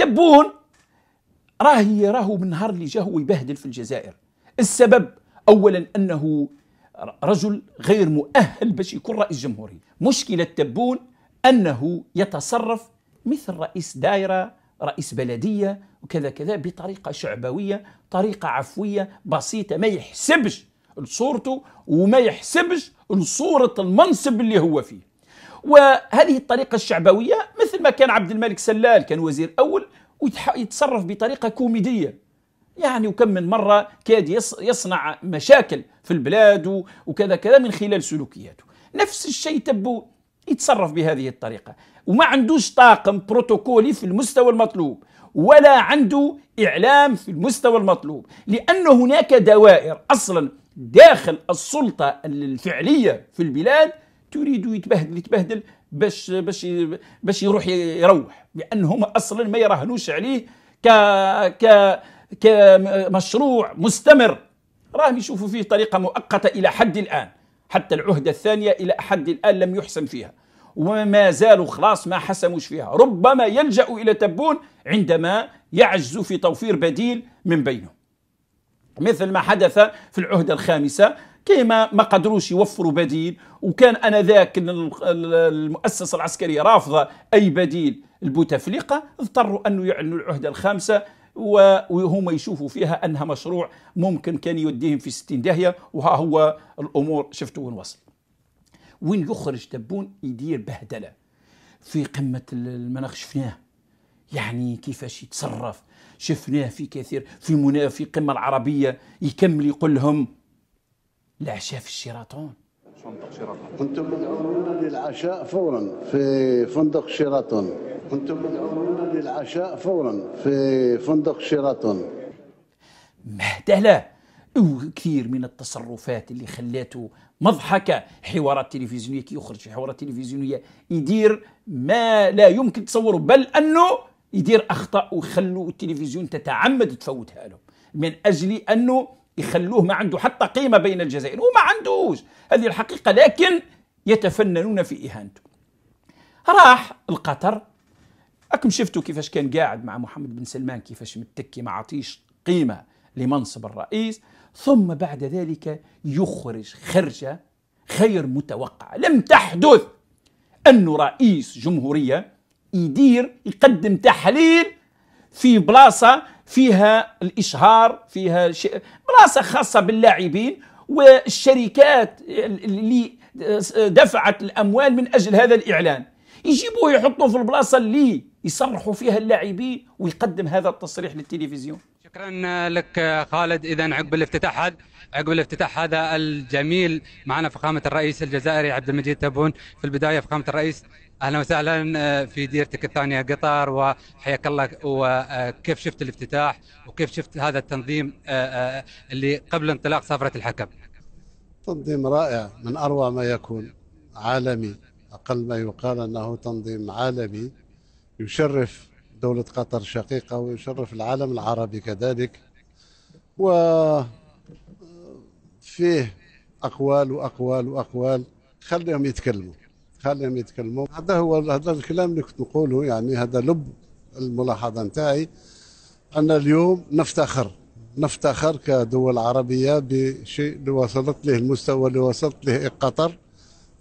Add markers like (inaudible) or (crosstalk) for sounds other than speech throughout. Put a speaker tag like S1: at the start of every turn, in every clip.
S1: تبون راه راهو من نهار اللي جا هو يبهدل في الجزائر السبب اولا انه رجل غير مؤهل باش يكون رئيس جمهوري مشكله تبون انه يتصرف مثل رئيس دائره رئيس بلديه وكذا كذا بطريقه شعبويه طريقه عفويه بسيطه ما يحسبش لصورته وما يحسبش لصوره المنصب اللي هو فيه وهذه الطريقة الشعبوية مثل ما كان عبد الملك سلال كان وزير أول ويتصرف بطريقة كوميدية يعني وكم من مرة كاد يصنع مشاكل في البلاد وكذا كذا من خلال سلوكياته نفس الشيء تبو يتصرف بهذه الطريقة وما عندوش طاقم بروتوكولي في المستوى المطلوب ولا عنده إعلام في المستوى المطلوب لأن هناك دوائر أصلا داخل السلطة الفعلية في البلاد تريد يتبهدل يتبهدل باش باش باش يروح يروح لان هما اصلا ما يراهنوش عليه ك ك كمشروع مستمر راهم يشوفوا فيه طريقه مؤقته الى حد الان حتى العهده الثانيه الى حد الان لم يحسم فيها وما زالوا خلاص ما حسموش فيها ربما يلجأ إلى تبون عندما يعجز في توفير بديل من بينهم مثل ما حدث في العهدة الخامسة كيما ما قدروش يوفروا بديل وكان انذاك المؤسسه العسكريه رافضه اي بديل لبوتفليقه اضطروا انه يعلنوا العهده الخامسه وهم يشوفوا فيها انها مشروع ممكن كان يوديهم في 60 داهيه وها هو الامور شفتوا وين وصل وين يخرج تبون يدير بهدله في قمه المناخ شفناه يعني كيفاش يتصرف شفناه في كثير في في القمه العربيه يكمل يقول لهم العشاء في الشيراتون فندق شيراطون
S2: كنتم مدعوون للعشاء فورا في فندق شيراتون كنتم مدعوون للعشاء فورا في فندق شيراتون
S1: مهتله وكثير من التصرفات اللي خلاته مضحكة حوارات تلفزيونية كي يخرج في حوارات تلفزيونية يدير ما لا يمكن تصوره بل أنه يدير أخطاء ويخلوا التلفزيون تتعمد تفوتها لهم من أجل أنه يخلوه ما عنده حتى قيمة بين الجزائر وما عندوش هذه الحقيقة لكن يتفننون في إهانته راح القطر أكم شفتوا كيفاش كان قاعد مع محمد بن سلمان كيفاش متكي ما عطيش قيمة لمنصب الرئيس ثم بعد ذلك يخرج خرجة غير متوقعة لم تحدث أنه رئيس جمهورية يدير يقدم تحليل في بلاصة فيها الإشهار فيها بلاصة خاصة باللاعبين والشركات اللي آه، دفعت الأموال من أجل هذا الإعلان يجيبوه يحطوه في البلاصة اللي يصرحوا فيها اللاعبين ويقدم هذا التصريح للتلفزيون
S2: شكرا لك خالد اذا عقب الافتتاح هذا عقب الافتتاح هذا الجميل معنا فخامه الرئيس الجزائري عبد المجيد تبون في البدايه فخامه الرئيس اهلا وسهلا آه، في ديرتك الثانيه قطر وحياك الله وكيف شفت الافتتاح وكيف شفت هذا التنظيم آه، آه، اللي قبل انطلاق سفره الحكم؟ تنظيم رائع من اروع ما يكون عالمي اقل ما يقال انه تنظيم عالمي يشرف دوله قطر شقيقه ويشرف العالم العربي كذلك و فيه اقوال واقوال واقوال خليهم يتكلموا خليهم يتكلموا هذا هو هذا الكلام اللي كنت نقوله يعني هذا لب الملاحظه نتاعي ان اليوم نفتخر نفتخر كدول عربيه بشيء اللي وصلت له المستوى اللي وصلت له قطر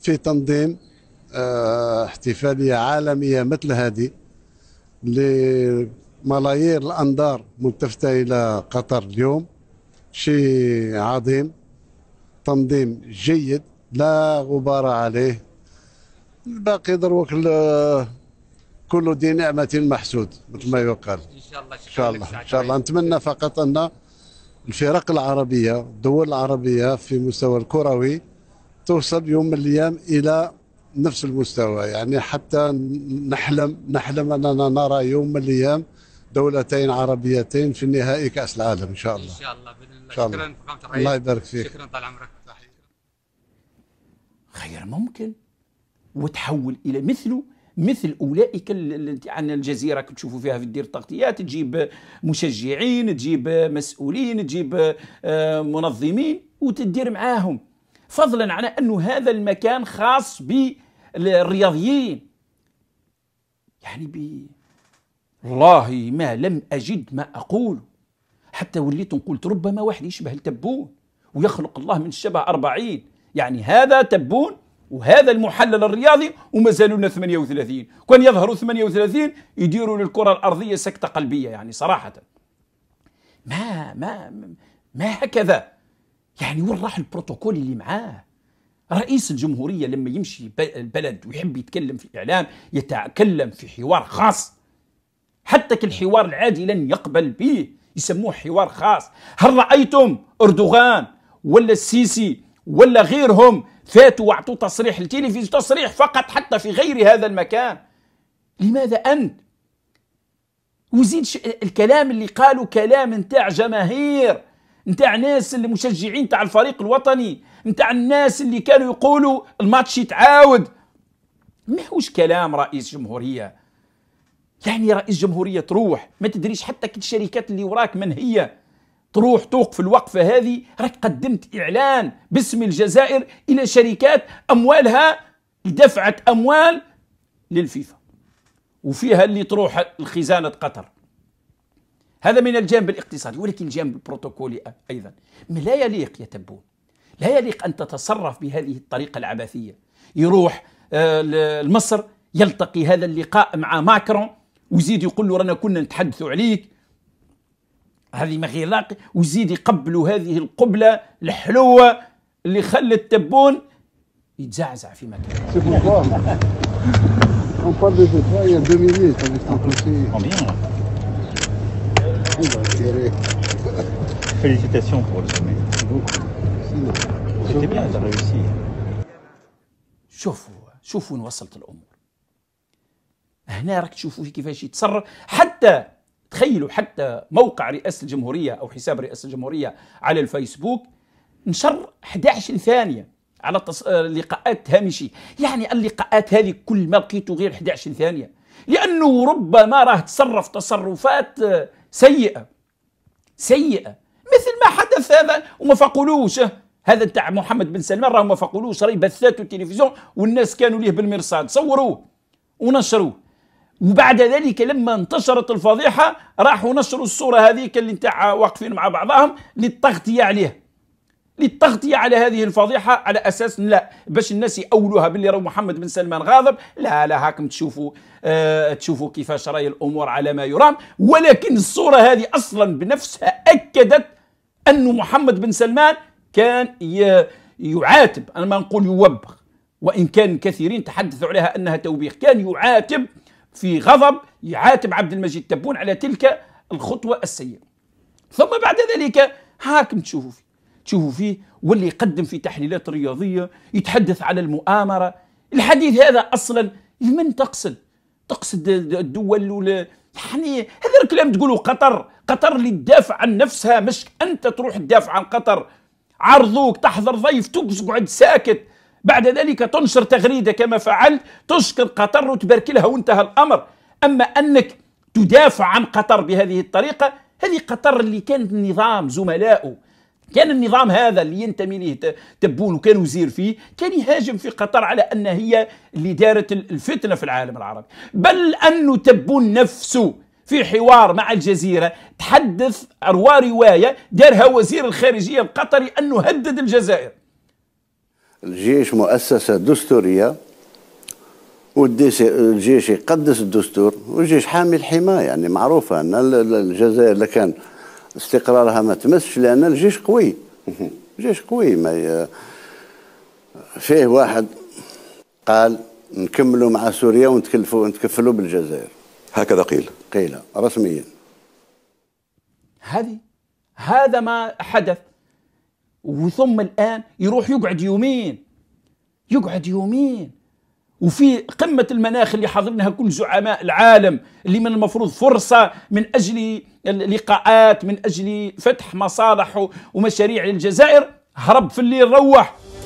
S2: في تنظيم اه احتفاليه عالميه مثل هذه لملايير الانظار ملتفته الى قطر اليوم شيء عظيم تنظيم جيد لا غبار عليه باقي دروك كل ذي نعمه محسود مثل ما يقال ان شاء الله ان شاء الله نتمنى فقط ان الفرق العربيه الدول العربيه في مستوى الكروي توصل يوم من الايام الى نفس المستوى يعني حتى نحلم نحلم اننا نرى يوم من الايام دولتين عربيتين في نهائي
S1: كاس العالم ان شاء الله ان شاء الله باذن الله شكرا الرئيس الله يبارك فيك شكرا طال عمرك خير ممكن وتحول الى مثله مثل اولئك عن الجزيره كتشوفوا فيها في الدير التغطيات تجيب مشجعين تجيب مسؤولين تجيب آه، منظمين وتدير معاهم فضلا على انه هذا المكان خاص بالرياضيين يعني ب والله ما لم اجد ما اقول حتى وليت قلت ربما واحد يشبه التبون ويخلق الله من الشبه أربعين يعني هذا تبون وهذا المحلل الرياضي وما زالوا 38 كان يظهروا 38 يديروا للكره الارضيه سكته قلبيه يعني صراحه ما ما ما هكذا يعني وين راح البروتوكول اللي معاه رئيس الجمهوريه لما يمشي البلد ويحب يتكلم في الاعلام يتكلم في حوار خاص حتى كالحوار العادي لن يقبل به يسموه حوار خاص هل رايتم اردوغان ولا السيسي ولا غيرهم فاتوا واعطوه تصريح التلفزيون تصريح فقط حتى في غير هذا المكان لماذا أنت وزيد الكلام اللي قالوا كلام نتاع جماهير نتاع ناس المشجعين تاع الفريق الوطني نتاع الناس اللي كانوا يقولوا الماتش يتعاود ماهوش كلام رئيس جمهوريه يعني رئيس جمهوريه تروح ما تدريش حتى كل الشركات اللي وراك من هي تروح توقف الوقفة هذه راك قدمت إعلان باسم الجزائر إلى شركات أموالها دفعت أموال للفيفا وفيها اللي تروح لخزانة قطر هذا من الجانب الاقتصادي ولكن الجانب البروتوكولي أيضا ما لا يليق يا تبون لا يليق أن تتصرف بهذه الطريقة العبثية يروح آه، لمصر يلتقي هذا اللقاء مع ماكرون ويزيد يقول له رانا كنا نتحدث عليك هذه ما غير وزيد يقبلوا هذه القبلة الحلوة اللي خلى التبون يتزعزع في مكانه. شوفوا شوفوا وصلت الامور. هنا راك تشوفوا كيفاش يتصرف حتى تخيلوا حتى موقع رئاسه الجمهوريه او حساب رئاسه الجمهوريه على الفيسبوك نشر 11 ثانيه على تص... آه، لقاءات هامشي يعني اللقاءات هذه كل ما لقيته غير 11 ثانيه لانه ربما راه تصرف تصرفات آه، سيئه سيئه مثل ما حدث هذا وما فقولوش آه، هذا تاع محمد بن سلمان راه ما فقولوش راهي بثاته التلفزيون والناس كانوا ليه بالمرصاد صوروه ونشروه وبعد ذلك لما انتشرت الفضيحة راحوا نشروا الصورة هذيك اللي نتاع واقفين مع بعضهم للتغطية عليها للتغطية على هذه الفضيحة على أساس لا باش الناس يأولوها باللي راه محمد بن سلمان غاضب لا لا هاكم تشوفوا آه تشوفوا كيفاش راهي الأمور على ما يرام ولكن الصورة هذه أصلا بنفسها أكدت أن محمد بن سلمان كان يعاتب أنا ما نقول يوبخ وإن كان كثيرين تحدثوا عليها أنها توبيخ كان يعاتب في غضب يعاتب عبد المجيد تبون على تلك الخطوة السيئة ثم بعد ذلك هاكم تشوفوا فيه تشوفوا فيه واللي يقدم في تحليلات رياضية يتحدث على المؤامرة الحديث هذا أصلا لمن تقصد تقصد الدول ولا يعني هذا الكلام تقولوا قطر قطر اللي تدافع عن نفسها مش أنت تروح تدافع عن قطر عرضوك تحضر ضيف تقعد ساكت بعد ذلك تنشر تغريدة كما فعلت تشكر قطر وتبارك لها وانتهى الأمر أما أنك تدافع عن قطر بهذه الطريقة هذه قطر اللي كان النظام زملائه كان النظام هذا اللي ينتمي ليه تبون وكان وزير فيه كان يهاجم في قطر على أن هي اللي دارت الفتنة في العالم العربي بل أنه تبون نفسه في حوار مع الجزيرة تحدث أروى رواية دارها وزير الخارجية القطري أنه هدد الجزائر
S2: الجيش مؤسسة دستورية والجيش يقدس الدستور والجيش حامي الحماية يعني معروفة أن الجزائر اللي كان استقرارها ما تمسش لأن الجيش قوي (laughs) جيش قوي ما ي... فيه واحد قال نكملوا مع سوريا ونتكلفوا نتكفلوا بالجزائر هكذا قيل قيل رسميا
S1: هذه هذا ما حدث وثم الآن يروح يقعد يومين يقعد يومين وفي قمة المناخ اللي حضرناها كل زعماء العالم اللي من المفروض فرصة من أجل اللقاءات من أجل فتح مصالح ومشاريع للجزائر هرب في الليل روح